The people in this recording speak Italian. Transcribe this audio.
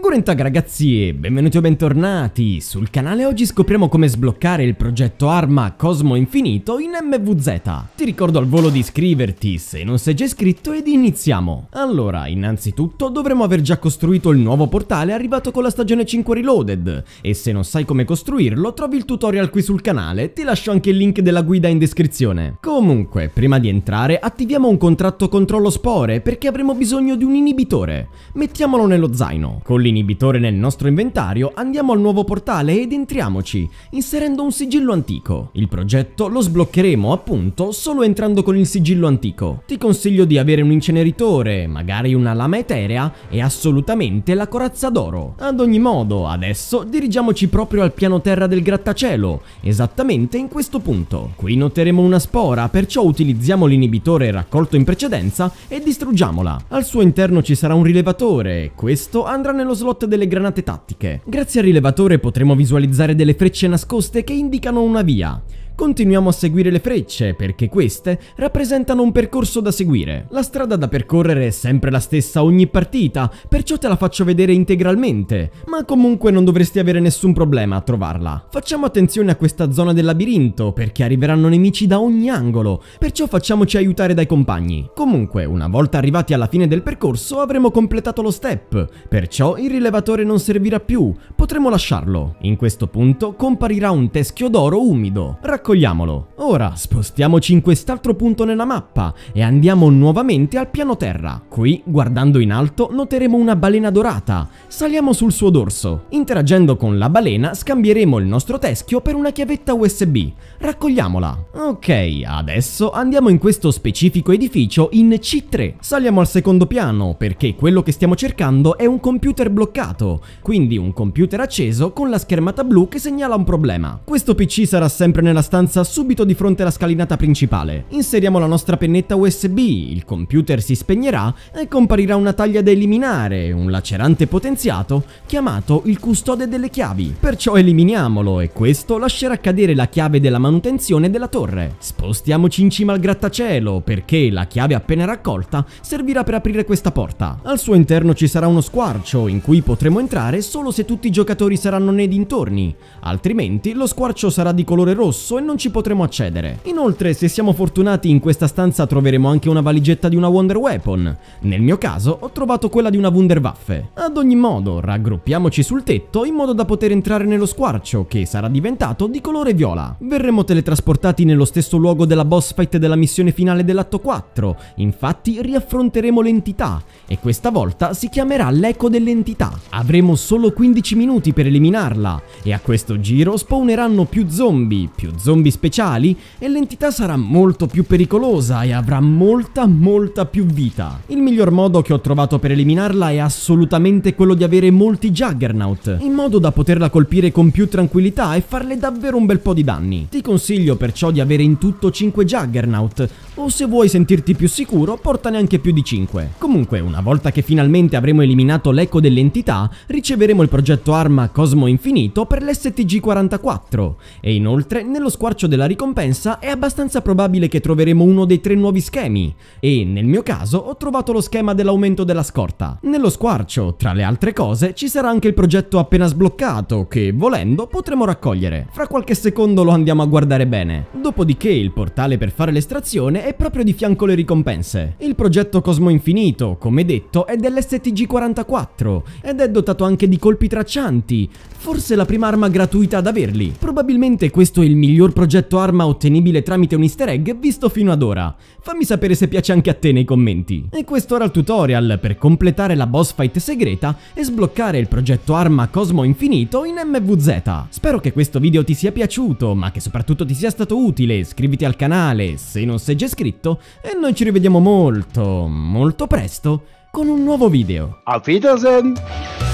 Gurentag ragazzi e benvenuti o bentornati! Sul canale oggi scopriamo come sbloccare il progetto Arma Cosmo Infinito in MVZ. Ti ricordo al volo di iscriverti se non sei già iscritto ed iniziamo! Allora, innanzitutto dovremo aver già costruito il nuovo portale arrivato con la stagione 5 Reloaded e se non sai come costruirlo trovi il tutorial qui sul canale, ti lascio anche il link della guida in descrizione. Comunque, prima di entrare attiviamo un contratto controllo spore perché avremo bisogno di un inibitore. Mettiamolo nello zaino. Con l'inibitore nel nostro inventario, andiamo al nuovo portale ed entriamoci, inserendo un sigillo antico. Il progetto lo sbloccheremo appunto solo entrando con il sigillo antico. Ti consiglio di avere un inceneritore, magari una lama eterea e assolutamente la corazza d'oro. Ad ogni modo, adesso dirigiamoci proprio al piano terra del grattacielo, esattamente in questo punto. Qui noteremo una spora, perciò utilizziamo l'inibitore raccolto in precedenza e distruggiamola. Al suo interno ci sarà un rilevatore, questo andrà nello slot delle granate tattiche. Grazie al rilevatore potremo visualizzare delle frecce nascoste che indicano una via. Continuiamo a seguire le frecce perché queste rappresentano un percorso da seguire. La strada da percorrere è sempre la stessa ogni partita, perciò te la faccio vedere integralmente, ma comunque non dovresti avere nessun problema a trovarla. Facciamo attenzione a questa zona del labirinto perché arriveranno nemici da ogni angolo, perciò facciamoci aiutare dai compagni. Comunque, una volta arrivati alla fine del percorso avremo completato lo step, perciò il rilevatore non servirà più, potremo lasciarlo. In questo punto comparirà un teschio d'oro umido. Raccom raccogliamolo. Ora spostiamoci in quest'altro punto nella mappa e andiamo nuovamente al piano terra. Qui, guardando in alto, noteremo una balena dorata. Saliamo sul suo dorso. Interagendo con la balena scambieremo il nostro teschio per una chiavetta USB. Raccogliamola. Ok, adesso andiamo in questo specifico edificio in C3. Saliamo al secondo piano perché quello che stiamo cercando è un computer bloccato, quindi un computer acceso con la schermata blu che segnala un problema. Questo PC sarà sempre nella stanza stanza subito di fronte alla scalinata principale. Inseriamo la nostra pennetta USB, il computer si spegnerà e comparirà una taglia da eliminare, un lacerante potenziato chiamato il custode delle chiavi. Perciò eliminiamolo e questo lascerà cadere la chiave della manutenzione della torre. Spostiamoci in cima al grattacielo perché la chiave appena raccolta servirà per aprire questa porta. Al suo interno ci sarà uno squarcio in cui potremo entrare solo se tutti i giocatori saranno nei dintorni, altrimenti lo squarcio sarà di colore rosso e non ci potremo accedere. Inoltre, se siamo fortunati, in questa stanza troveremo anche una valigetta di una Wonder Weapon. Nel mio caso, ho trovato quella di una Wunderwaffe. Ad ogni modo, raggruppiamoci sul tetto in modo da poter entrare nello squarcio, che sarà diventato di colore viola. Verremo teletrasportati nello stesso luogo della boss fight della missione finale dell'atto 4. Infatti, riaffronteremo l'entità, e questa volta si chiamerà l'eco dell'entità. Avremo solo 15 minuti per eliminarla, e a questo giro spawneranno più zombie, più zombie zombie speciali e l'entità sarà molto più pericolosa e avrà molta molta più vita. Il miglior modo che ho trovato per eliminarla è assolutamente quello di avere molti Juggernaut, in modo da poterla colpire con più tranquillità e farle davvero un bel po' di danni. Ti consiglio perciò di avere in tutto 5 Juggernaut, o se vuoi sentirti più sicuro portane anche più di 5. Comunque, una volta che finalmente avremo eliminato l'eco dell'entità, riceveremo il progetto arma Cosmo Infinito per l'STG-44 e inoltre nello squarcio della ricompensa è abbastanza probabile che troveremo uno dei tre nuovi schemi e nel mio caso ho trovato lo schema dell'aumento della scorta. Nello squarcio, tra le altre cose, ci sarà anche il progetto appena sbloccato che, volendo, potremo raccogliere. Fra qualche secondo lo andiamo a guardare bene. Dopodiché il portale per fare l'estrazione è proprio di fianco alle ricompense. Il progetto Cosmo Infinito, come detto, è dell'STG44 ed è dotato anche di colpi traccianti, forse la prima arma gratuita ad averli. Probabilmente questo è il miglior loro progetto arma ottenibile tramite un easter egg visto fino ad ora. Fammi sapere se piace anche a te nei commenti. E questo era il tutorial per completare la boss fight segreta e sbloccare il progetto arma Cosmo Infinito in MVZ. Spero che questo video ti sia piaciuto, ma che soprattutto ti sia stato utile, iscriviti al canale se non sei già iscritto e noi ci rivediamo molto, molto presto con un nuovo video. Auf Wiedersehen!